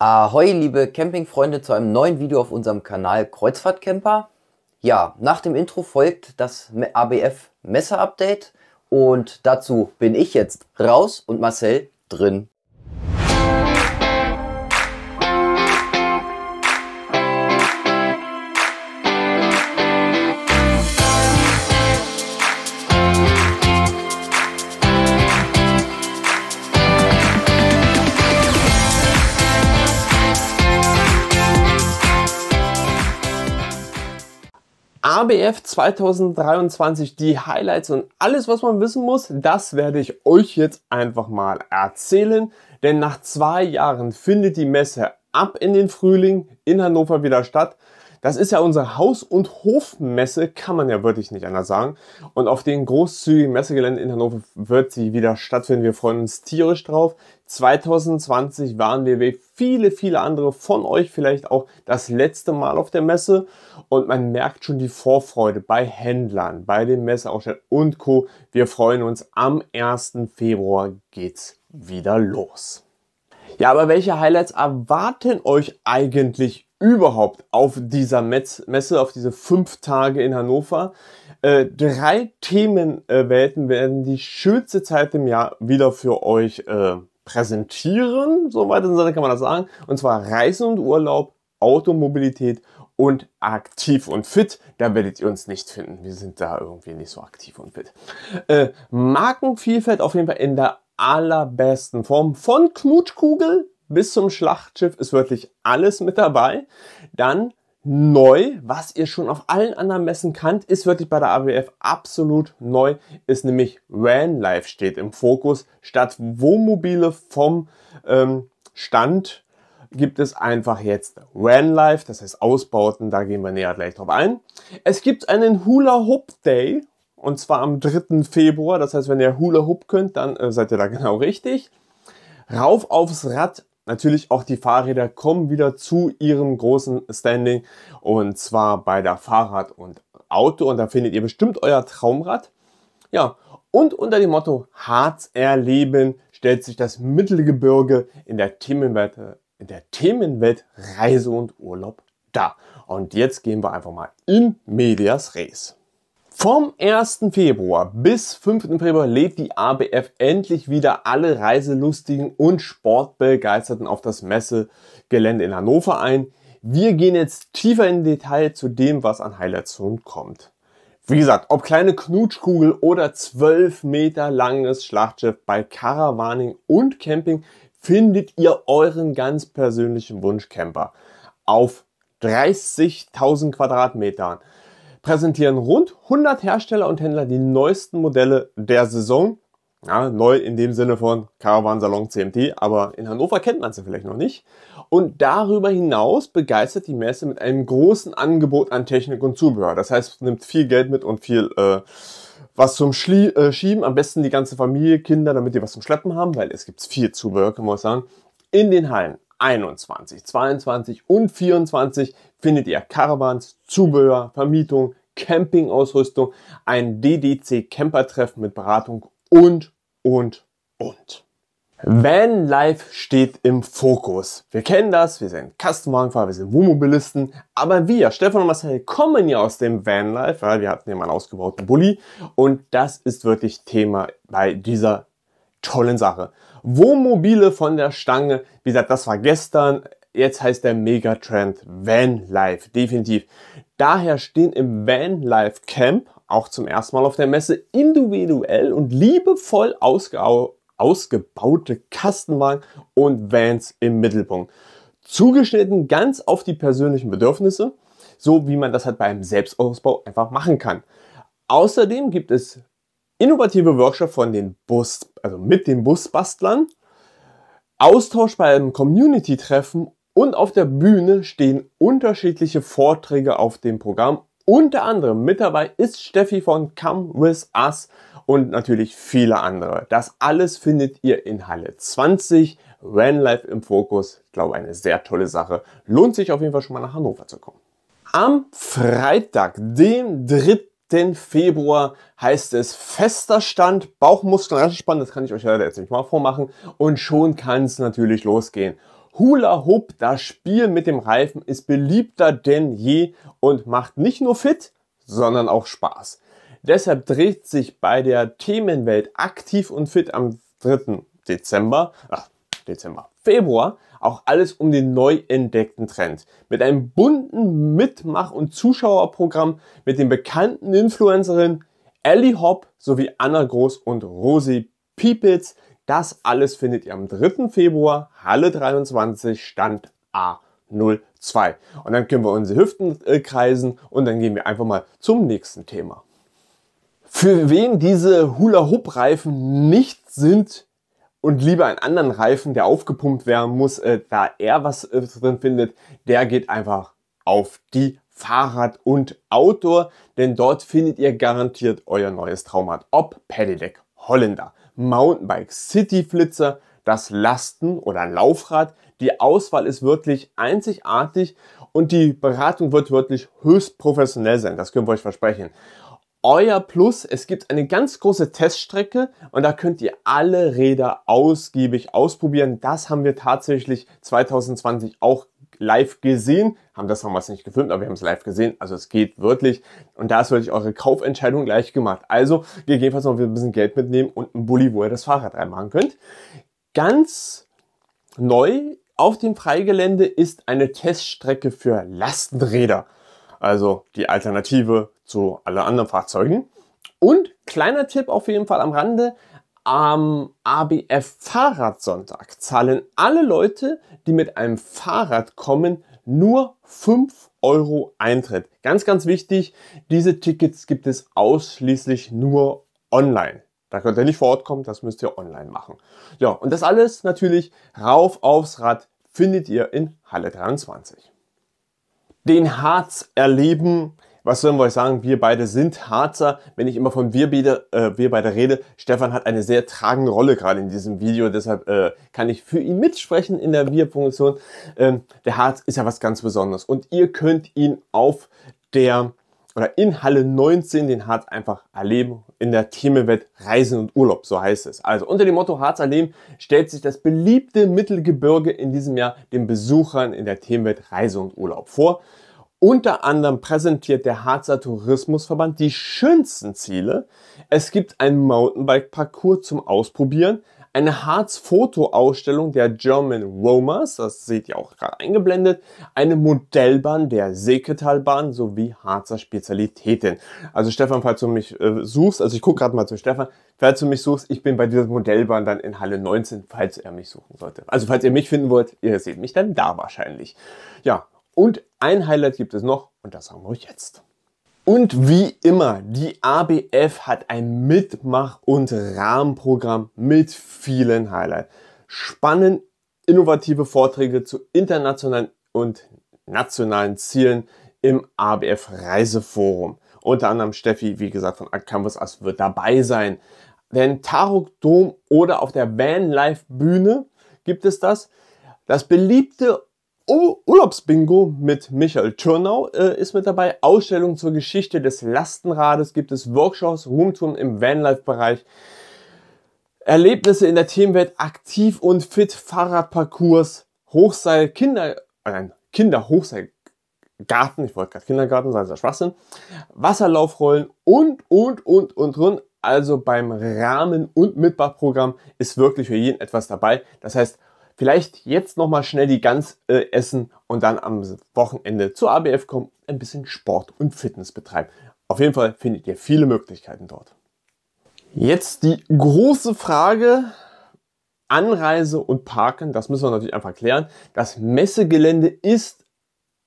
Ahoi, liebe Campingfreunde, zu einem neuen Video auf unserem Kanal Kreuzfahrtcamper. Ja, nach dem Intro folgt das ABF Messer Update und dazu bin ich jetzt raus und Marcel drin. ABF 2023 die Highlights und alles, was man wissen muss, das werde ich euch jetzt einfach mal erzählen. Denn nach zwei Jahren findet die Messe ab in den Frühling in Hannover wieder statt. Das ist ja unsere Haus- und Hofmesse, kann man ja wirklich nicht anders sagen. Und auf den großzügigen Messegelände in Hannover wird sie wieder stattfinden. Wir freuen uns tierisch drauf. 2020 waren wir wie viele, viele andere von euch vielleicht auch das letzte Mal auf der Messe. Und man merkt schon die Vorfreude bei Händlern, bei den Messeausstellern und Co. Wir freuen uns. Am 1. Februar geht's wieder los. Ja, aber welche Highlights erwarten euch eigentlich überhaupt auf dieser Messe, auf diese fünf Tage in Hannover. Äh, drei Themenwelten äh, werden die schönste Zeit im Jahr wieder für euch äh, präsentieren, So soweit im Sinne kann man das sagen. Und zwar Reisen und Urlaub, Automobilität und aktiv und fit. Da werdet ihr uns nicht finden. Wir sind da irgendwie nicht so aktiv und fit. Äh, Markenvielfalt auf jeden Fall in der allerbesten Form. Von Knutschkugel bis zum Schlachtschiff ist wirklich alles mit dabei. Dann neu, was ihr schon auf allen anderen Messen kannt, ist wirklich bei der AWF absolut neu, ist nämlich Vanlife steht im Fokus. Statt Wohnmobile vom ähm, Stand gibt es einfach jetzt Vanlife, das heißt Ausbauten, da gehen wir näher gleich drauf ein. Es gibt einen Hula Hoop Day und zwar am 3. Februar, das heißt, wenn ihr Hula Hoop könnt, dann äh, seid ihr da genau richtig. Rauf aufs Rad Natürlich auch die Fahrräder kommen wieder zu ihrem großen Standing und zwar bei der Fahrrad und Auto und da findet ihr bestimmt euer Traumrad. Ja, und unter dem Motto Harz erleben stellt sich das Mittelgebirge in der Themenwelt, in der Themenwelt Reise und Urlaub dar. Und jetzt gehen wir einfach mal in Medias Res. Vom 1. Februar bis 5. Februar lädt die ABF endlich wieder alle Reiselustigen und Sportbegeisterten auf das Messegelände in Hannover ein. Wir gehen jetzt tiefer in Detail zu dem, was an Highlights Zone kommt. Wie gesagt, ob kleine Knutschkugel oder 12 Meter langes Schlachtschiff bei Caravaning und Camping findet ihr euren ganz persönlichen Wunschcamper auf 30.000 Quadratmetern präsentieren rund 100 Hersteller und Händler die neuesten Modelle der Saison. Ja, neu in dem Sinne von Caravan Salon CMT, aber in Hannover kennt man sie ja vielleicht noch nicht. Und darüber hinaus begeistert die Messe mit einem großen Angebot an Technik und Zubehör. Das heißt, nimmt viel Geld mit und viel äh, was zum Schlie äh, Schieben. Am besten die ganze Familie, Kinder, damit die was zum Schleppen haben, weil es gibt viel Zubehör, kann man sagen, in den Hallen. 21, 22 und 24 findet ihr Caravans, Zubehör, Vermietung, Campingausrüstung, ein DDC Campertreffen mit Beratung und, und, und. Van Life steht im Fokus. Wir kennen das, wir sind Kastenwagenfahrer, wir sind Wohnmobilisten, aber wir, Stefan und Marcel, kommen ja aus dem Van Life, weil wir hatten ja mal einen ausgebauten Bulli und das ist wirklich Thema bei dieser tollen Sache. Wohnmobile von der Stange. Wie gesagt, das war gestern. Jetzt heißt der Megatrend Vanlife, definitiv. Daher stehen im Vanlife Camp, auch zum ersten Mal auf der Messe, individuell und liebevoll ausgeau ausgebaute Kastenwagen und Vans im Mittelpunkt. Zugeschnitten ganz auf die persönlichen Bedürfnisse, so wie man das halt beim Selbstausbau einfach machen kann. Außerdem gibt es innovative Workshop von den Bus, also mit den Busbastlern, Austausch beim Community-Treffen und auf der Bühne stehen unterschiedliche Vorträge auf dem Programm. Unter anderem mit dabei ist Steffi von Come With Us und natürlich viele andere. Das alles findet ihr in Halle 20, Vanlife im Fokus. Ich glaube, eine sehr tolle Sache. Lohnt sich auf jeden Fall schon mal nach Hannover zu kommen. Am Freitag, dem 3. Februar heißt es fester Stand, Bauchmuskeln anspannen, das kann ich euch leider jetzt nicht mal vormachen und schon kann es natürlich losgehen. Hula Hoop, das Spiel mit dem Reifen, ist beliebter denn je und macht nicht nur fit, sondern auch Spaß. Deshalb dreht sich bei der Themenwelt aktiv und fit am 3. Dezember, ach, Dezember, Februar auch alles um den neu entdeckten Trend. Mit einem bunten Mitmach- und Zuschauerprogramm mit den bekannten Influencerinnen Ellie Hopp sowie Anna Groß und Rosi Piepitz. Das alles findet ihr am 3. Februar, Halle 23, Stand A02. Und dann können wir unsere Hüften äh, kreisen und dann gehen wir einfach mal zum nächsten Thema. Für wen diese Hula-Hoop-Reifen nicht sind, und lieber einen anderen Reifen, der aufgepumpt werden muss, äh, da er was äh, drin findet, der geht einfach auf die Fahrrad und Outdoor, denn dort findet ihr garantiert euer neues Traumrad. Ob Pedelec, Holländer, Mountainbike, Cityflitzer, das Lasten- oder Laufrad. Die Auswahl ist wirklich einzigartig und die Beratung wird wirklich höchst professionell sein. Das können wir euch versprechen euer Plus. Es gibt eine ganz große Teststrecke und da könnt ihr alle Räder ausgiebig ausprobieren. Das haben wir tatsächlich 2020 auch live gesehen, haben das damals nicht gefilmt, aber wir haben es live gesehen, also es geht wirklich und da ist wirklich eure Kaufentscheidung gleich gemacht. Also gegebenenfalls noch ein bisschen Geld mitnehmen und einen Bulli, wo ihr das Fahrrad reinmachen könnt. Ganz neu auf dem Freigelände ist eine Teststrecke für Lastenräder. Also die Alternative zu allen anderen Fahrzeugen. Und kleiner Tipp auf jeden Fall am Rande, am ABF Fahrradsonntag zahlen alle Leute, die mit einem Fahrrad kommen, nur 5 Euro Eintritt. Ganz, ganz wichtig, diese Tickets gibt es ausschließlich nur online. Da könnt ihr nicht vor Ort kommen, das müsst ihr online machen. Ja, und das alles natürlich rauf aufs Rad findet ihr in Halle 23. Den Harz erleben was sollen wir euch sagen? Wir beide sind Harzer. Wenn ich immer von wir, beide, äh, wir beide rede, Stefan hat eine sehr tragende Rolle gerade in diesem Video. Deshalb äh, kann ich für ihn mitsprechen in der Wir-Funktion. Ähm, der Harz ist ja was ganz Besonderes. Und ihr könnt ihn auf der oder in Halle 19 den Harz einfach erleben in der Themenwelt Reisen und Urlaub, so heißt es. Also unter dem Motto Harz erleben stellt sich das beliebte Mittelgebirge in diesem Jahr den Besuchern in der Themenwelt Reise und Urlaub vor. Unter anderem präsentiert der Harzer Tourismusverband die schönsten Ziele. Es gibt einen Mountainbike-Parcours zum Ausprobieren, eine harz foto ausstellung der German Roamers, das seht ihr auch gerade eingeblendet, eine Modellbahn der Seketalbahn sowie Harzer Spezialitäten. Also Stefan, falls du mich äh, suchst, also ich gucke gerade mal zu Stefan, falls du mich suchst, ich bin bei dieser Modellbahn dann in Halle 19, falls er mich suchen sollte. Also falls ihr mich finden wollt, ihr seht mich dann da wahrscheinlich. Ja, und ein Highlight gibt es noch und das haben wir euch jetzt. Und wie immer, die ABF hat ein Mitmach- und Rahmenprogramm mit vielen Highlights. Spannend innovative Vorträge zu internationalen und nationalen Zielen im ABF Reiseforum. Unter anderem Steffi, wie gesagt, von Canvas Ass wird dabei sein. Denn Tarok Dom oder auf der Van Live Bühne gibt es das. Das beliebte Urlaubsbingo mit Michael Turnau äh, ist mit dabei. Ausstellungen zur Geschichte des Lastenrades gibt es, Workshops, Roomtouren im Vanlife-Bereich, Erlebnisse in der Themenwelt aktiv und fit, Fahrradparcours, Hochseil, Kinder, äh, nein, Kinder, Kinderhochseilgarten, ich wollte gerade Kindergarten sagen, das ist ja Schwachsinn, Wasserlaufrollen und, und, und, und, und. Also beim Rahmen- und Mitbachprogramm ist wirklich für jeden etwas dabei. Das heißt, Vielleicht jetzt nochmal schnell die Gans äh, essen und dann am Wochenende zur ABF kommen, ein bisschen Sport und Fitness betreiben. Auf jeden Fall findet ihr viele Möglichkeiten dort. Jetzt die große Frage, Anreise und Parken, das müssen wir natürlich einfach klären. Das Messegelände ist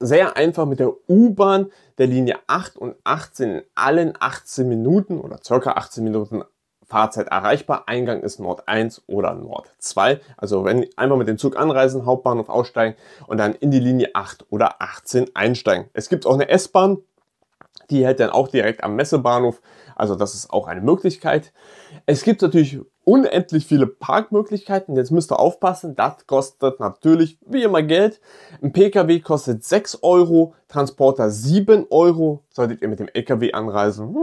sehr einfach mit der U-Bahn der Linie 8 und 18 in allen 18 Minuten oder circa 18 Minuten Fahrzeit erreichbar. Eingang ist Nord 1 oder Nord 2. Also wenn einfach mit dem Zug anreisen, Hauptbahnhof aussteigen und dann in die Linie 8 oder 18 einsteigen. Es gibt auch eine S-Bahn, die hält dann auch direkt am Messebahnhof. Also das ist auch eine Möglichkeit. Es gibt natürlich unendlich viele Parkmöglichkeiten. Jetzt müsst ihr aufpassen, das kostet natürlich wie immer Geld. Ein Pkw kostet 6 Euro, Transporter 7 Euro, solltet ihr mit dem Lkw anreisen,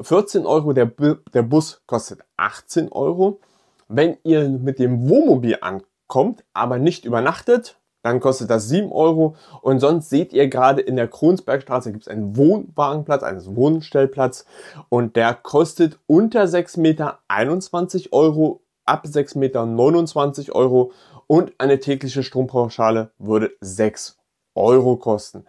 14 hm, Euro, der, der Bus kostet 18 Euro. Wenn ihr mit dem Wohnmobil ankommt, aber nicht übernachtet, dann kostet das 7 Euro. Und sonst seht ihr gerade in der Kronsbergstraße gibt es einen Wohnwagenplatz, einen Wohnstellplatz und der kostet unter 6 Meter 21 Euro, ab 6 Meter 29 Euro und eine tägliche Strompauschale würde 6 Euro kosten.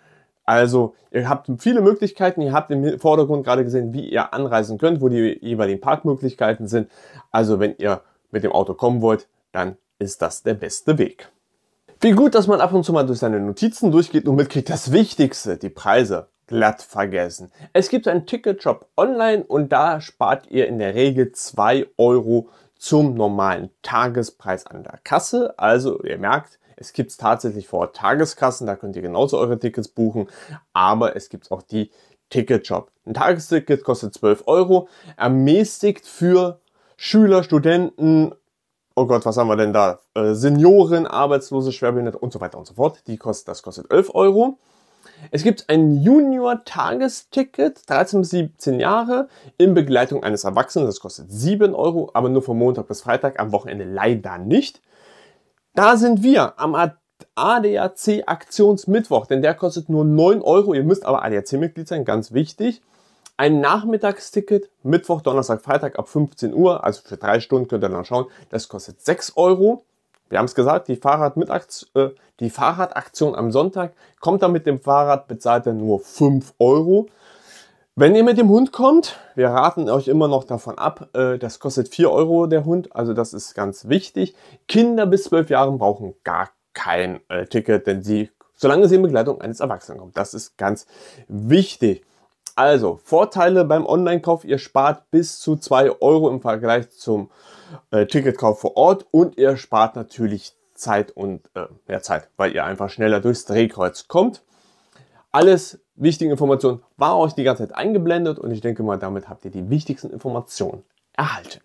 Also ihr habt viele Möglichkeiten, ihr habt im Vordergrund gerade gesehen, wie ihr anreisen könnt, wo die jeweiligen Parkmöglichkeiten sind. Also wenn ihr mit dem Auto kommen wollt, dann ist das der beste Weg. Wie gut, dass man ab und zu mal durch seine Notizen durchgeht und mitkriegt das Wichtigste, die Preise. Glatt vergessen. Es gibt einen Ticketshop online und da spart ihr in der Regel 2 Euro zum normalen Tagespreis an der Kasse. Also ihr merkt, es gibt es tatsächlich vor Tageskassen, da könnt ihr genauso eure Tickets buchen, aber es gibt auch die Ticketshop. Ein Tagesticket kostet 12 Euro, ermäßigt für Schüler, Studenten oh Gott, was haben wir denn da? Äh, Senioren, Arbeitslose, Schwerbehinderte und so weiter und so fort. Die kostet, das kostet 11 Euro. Es gibt ein Junior-Tagesticket, 13 bis 17 Jahre, in Begleitung eines Erwachsenen. Das kostet 7 Euro, aber nur von Montag bis Freitag, am Wochenende leider nicht. Da sind wir am ADAC Aktionsmittwoch, denn der kostet nur 9 Euro. Ihr müsst aber ADAC-Mitglied sein, ganz wichtig ein Nachmittagsticket, Mittwoch, Donnerstag, Freitag ab 15 Uhr, also für drei Stunden könnt ihr dann schauen, das kostet 6 Euro. Wir haben es gesagt, die, äh, die Fahrradaktion am Sonntag kommt dann mit dem Fahrrad, bezahlt ihr nur 5 Euro. Wenn ihr mit dem Hund kommt, wir raten euch immer noch davon ab, äh, das kostet 4 Euro der Hund, also das ist ganz wichtig. Kinder bis 12 Jahren brauchen gar kein äh, Ticket, denn sie, solange sie in Begleitung eines Erwachsenen kommt, das ist ganz wichtig. Also, Vorteile beim Online-Kauf, ihr spart bis zu 2 Euro im Vergleich zum äh, Ticketkauf vor Ort und ihr spart natürlich Zeit und äh, mehr Zeit, weil ihr einfach schneller durchs Drehkreuz kommt. Alles wichtige Informationen war euch die ganze Zeit eingeblendet und ich denke mal, damit habt ihr die wichtigsten Informationen erhalten.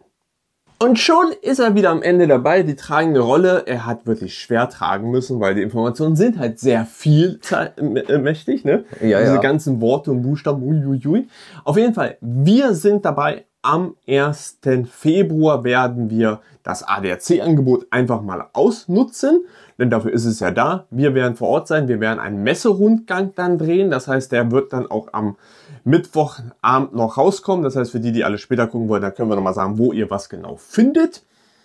Und schon ist er wieder am Ende dabei, die tragende Rolle. Er hat wirklich schwer tragen müssen, weil die Informationen sind halt sehr viel äh, mächtig, ne? Ja, Diese ja. ganzen Worte und Buchstaben, uiuiui. Auf jeden Fall, wir sind dabei, am 1. Februar werden wir das ADAC-Angebot einfach mal ausnutzen, denn dafür ist es ja da. Wir werden vor Ort sein, wir werden einen Messerundgang dann drehen, das heißt, der wird dann auch am Mittwochabend noch rauskommen. Das heißt, für die, die alle später gucken wollen, da können wir nochmal sagen, wo ihr was genau findet.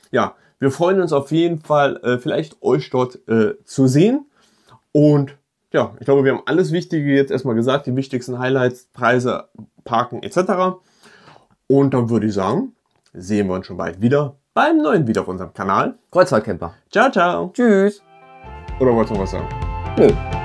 Ja, wir freuen uns auf jeden Fall, äh, vielleicht euch dort äh, zu sehen. Und ja, ich glaube, wir haben alles Wichtige jetzt erstmal gesagt, die wichtigsten Highlights, Preise, Parken etc. Und dann würde ich sagen, sehen wir uns schon bald wieder beim neuen Video auf unserem Kanal. Kreuzfahrtcamper. Ciao, ciao. Tschüss. Oder wolltest du noch was sagen? Nö.